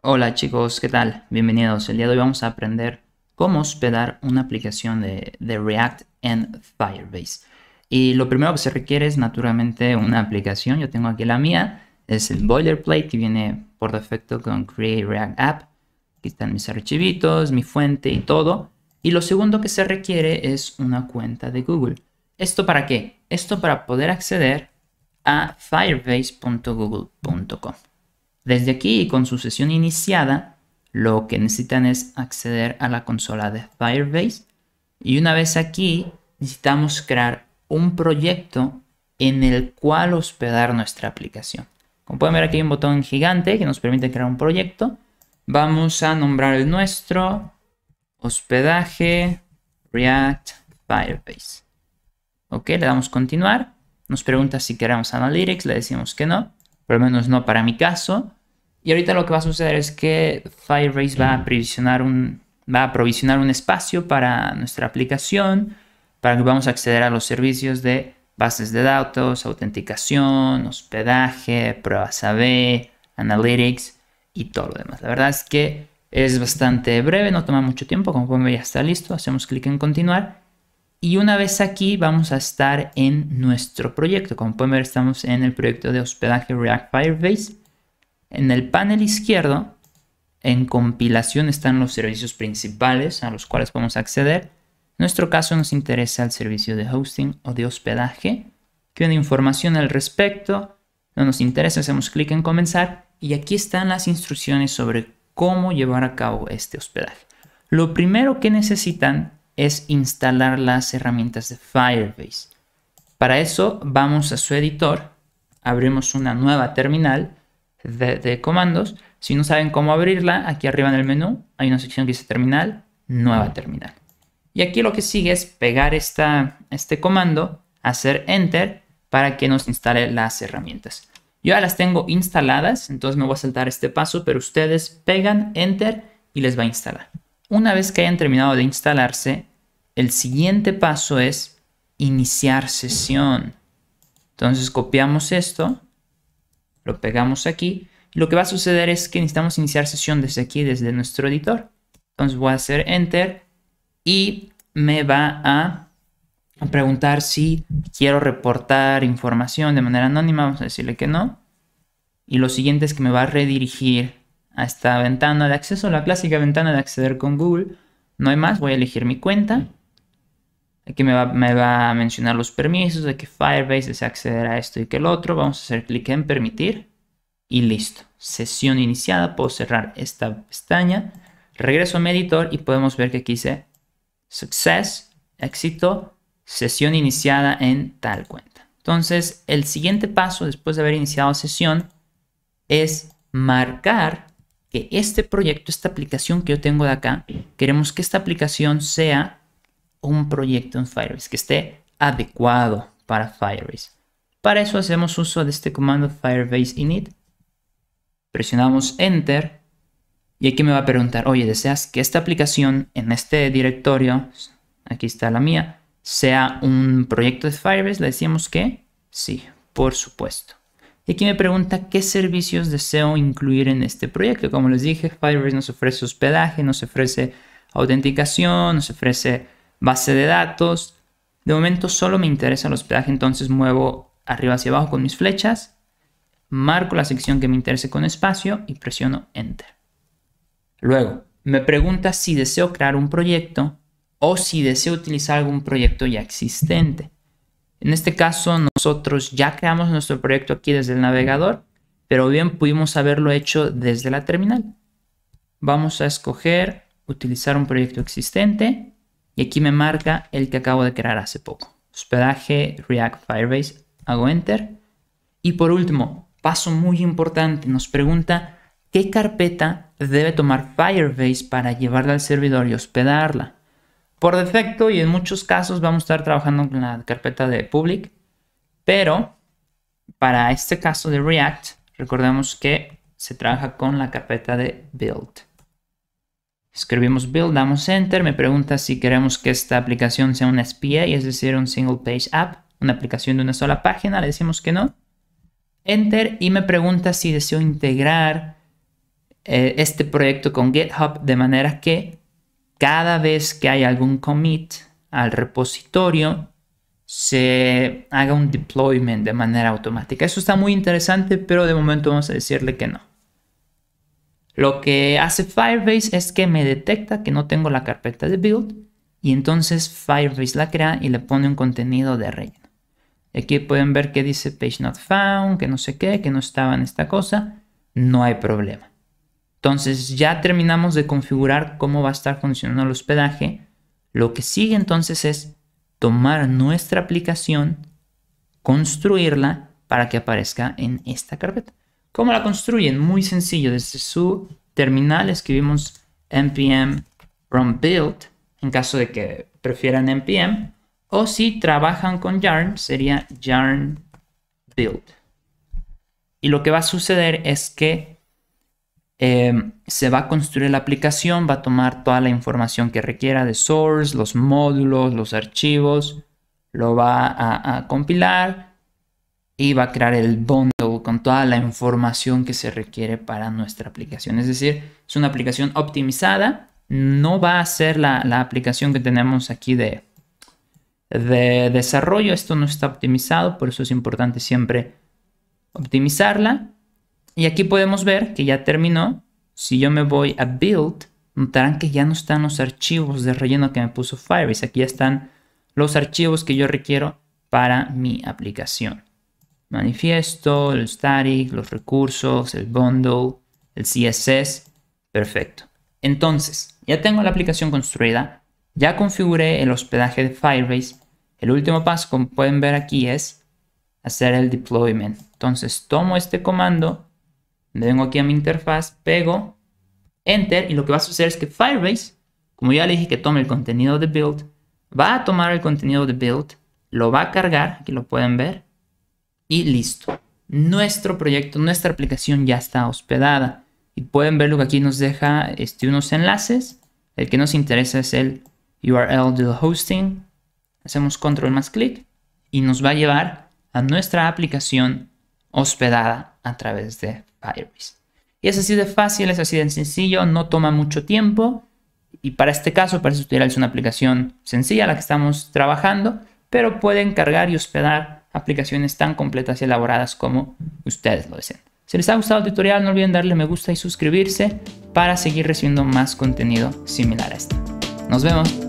Hola chicos, ¿qué tal? Bienvenidos. El día de hoy vamos a aprender cómo hospedar una aplicación de, React en Firebase. Y lo primero que se requiere es naturalmente una aplicación. Yo tengo aquí la mía. Es el boilerplate que viene por defecto con Create React App. Aquí están mis archivitos, mi fuente y todo. Y lo segundo que se requiere es una cuenta de Google. ¿Esto para qué? Esto para poder acceder a firebase.google.com. Desde aquí con su sesión iniciada, lo que necesitan es acceder a la consola de Firebase y una vez aquí necesitamos crear un proyecto en el cual hospedar nuestra aplicación. Como pueden ver aquí hay un botón gigante que nos permite crear un proyecto. Vamos a nombrar el nuestro hospedaje React Firebase. Ok, le damos continuar. Nos pregunta si queremos Analytics, le decimos que no, por lo menos no para mi caso. Y ahorita lo que va a suceder es que Firebase va a provisionar un, va a provisionar un espacio para nuestra aplicación, para que vamos a acceder a los servicios de bases de datos, autenticación, hospedaje, pruebas AB, analytics y todo lo demás. La verdad es que es bastante breve, no toma mucho tiempo, como pueden ver ya está listo, hacemos clic en continuar. Y una vez aquí vamos a estar en nuestro proyecto. Como pueden ver estamos en el proyecto de hospedaje React Firebase. En el panel izquierdo, en compilación están los servicios principales a los cuales podemos acceder. En nuestro caso nos interesa el servicio de hosting o de hospedaje. Que una información al respecto. No nos interesa, hacemos clic en comenzar y aquí están las instrucciones sobre cómo llevar a cabo este hospedaje. Lo primero que necesitan es instalar las herramientas de Firebase. Para eso vamos a su editor, abrimos una nueva terminal de, comandos. Si no saben cómo abrirla, aquí arriba en el menú hay una sección que dice terminal, nueva terminal. Y aquí lo que sigue es pegar esta, este comando, hacer enter para que nos instale las herramientas. Yo ya las tengo instaladas, entonces me voy a saltar este paso, pero ustedes pegan enter y les va a instalar. Una vez que hayan terminado de instalarse, el siguiente paso es iniciar sesión. Entonces copiamos esto lo pegamos aquí. lo que va a suceder es que necesitamos iniciar sesión desde aquí, desde nuestro editor. Entonces voy a hacer Enter y me va a preguntar si quiero reportar información de manera anónima. Vamos a decirle que no. Y lo siguiente es que me va a redirigir a esta ventana de acceso, la clásica ventana de acceder con Google. No hay más, voy a elegir mi cuenta Aquí me va, a mencionar los permisos de que Firebase desea acceder a esto y que el otro. Vamos a hacer clic en permitir y listo. Sesión iniciada. Puedo cerrar esta pestaña. Regreso a mi editor y podemos ver que aquí dice success, éxito, sesión iniciada en tal cuenta. Entonces, el siguiente paso después de haber iniciado sesión es marcar que este proyecto, esta aplicación que yo tengo de acá, queremos que esta aplicación sea un proyecto en Firebase que esté adecuado para Firebase. Para eso hacemos uso de este comando Firebase init. Presionamos Enter y aquí me va a preguntar, oye, ¿deseas que esta aplicación en este directorio, aquí está la mía, sea un proyecto de Firebase? Le decíamos que sí, por supuesto. Y aquí me pregunta qué servicios deseo incluir en este proyecto. Como les dije, Firebase nos ofrece hospedaje, nos ofrece autenticación, nos ofrece base de datos. De momento solo me interesa el hospedaje, entonces muevo arriba hacia abajo con mis flechas, marco la sección que me interese con espacio y presiono Enter. Luego, me pregunta si deseo crear un proyecto o si deseo utilizar algún proyecto ya existente. En este caso, nosotros ya creamos nuestro proyecto aquí desde el navegador, pero bien pudimos haberlo hecho desde la terminal. Vamos a escoger utilizar un proyecto existente y aquí me marca el que acabo de crear hace poco. Hospedaje React Firebase. Hago Enter. Y por último, paso muy importante, nos pregunta qué carpeta debe tomar Firebase para llevarla al servidor y hospedarla. Por defecto y en muchos casos vamos a estar trabajando con la carpeta de public, pero para este caso de React, recordemos que se trabaja con la carpeta de build. Escribimos build, damos enter, me pregunta si queremos que esta aplicación sea una SPA, es decir, un single page app, una aplicación de una sola página, le decimos que no. Enter y me pregunta si deseo integrar eh, este proyecto con GitHub de manera que cada vez que hay algún commit al repositorio se haga un deployment de manera automática. Eso está muy interesante, pero de momento vamos a decirle que no. Lo que hace Firebase es que me detecta que no tengo la carpeta de build y entonces Firebase la crea y le pone un contenido de relleno. Aquí pueden ver que dice page not found, que no sé qué, que no estaba en esta cosa. No hay problema. Entonces ya terminamos de configurar cómo va a estar funcionando el hospedaje. Lo que sigue entonces es tomar nuestra aplicación, construirla para que aparezca en esta carpeta. ¿Cómo la construyen? Muy sencillo, desde su terminal escribimos npm run build, en caso de que prefieran npm, o si trabajan con yarn, sería yarn build. Y lo que va a suceder es que em, se va a construir la aplicación, va a tomar toda la información que requiera de source, los módulos, los archivos, lo va a, a compilar y va a crear el bond con toda la información que se requiere para nuestra aplicación. Es decir, es una aplicación optimizada, no va a ser la, aplicación que tenemos aquí de, de desarrollo. Esto no está optimizado, por eso es importante siempre optimizarla. Y aquí podemos ver que ya terminó. Si yo me voy a Build, notarán que ya no están los archivos de relleno que me puso Firebase. Aquí están los archivos que yo requiero para mi aplicación manifiesto, el static, los recursos, el bundle, el CSS. Perfecto. Entonces, ya tengo la aplicación construida, ya configuré el hospedaje de Firebase. El último paso, como pueden ver aquí, es hacer el deployment. Entonces, tomo este comando, me vengo aquí a mi interfaz, pego, enter, y lo que va a suceder es que Firebase, como ya le dije que tome el contenido de build, va a tomar el contenido de build, lo va a cargar, aquí lo pueden ver, y listo. Nuestro proyecto, nuestra aplicación ya está hospedada. Y pueden ver que aquí nos deja este, unos enlaces. El que nos interesa es el URL del hosting. Hacemos control más clic y nos va a llevar a nuestra aplicación hospedada a través de Firebase. Y es así de fácil, es así de sencillo, no toma mucho tiempo. Y para este caso, para este es una aplicación sencilla la que estamos trabajando, pero pueden cargar y hospedar aplicaciones tan completas y elaboradas como ustedes lo deseen. Si les ha gustado el tutorial, no olviden darle me gusta y suscribirse para seguir recibiendo más contenido similar a este. Nos vemos.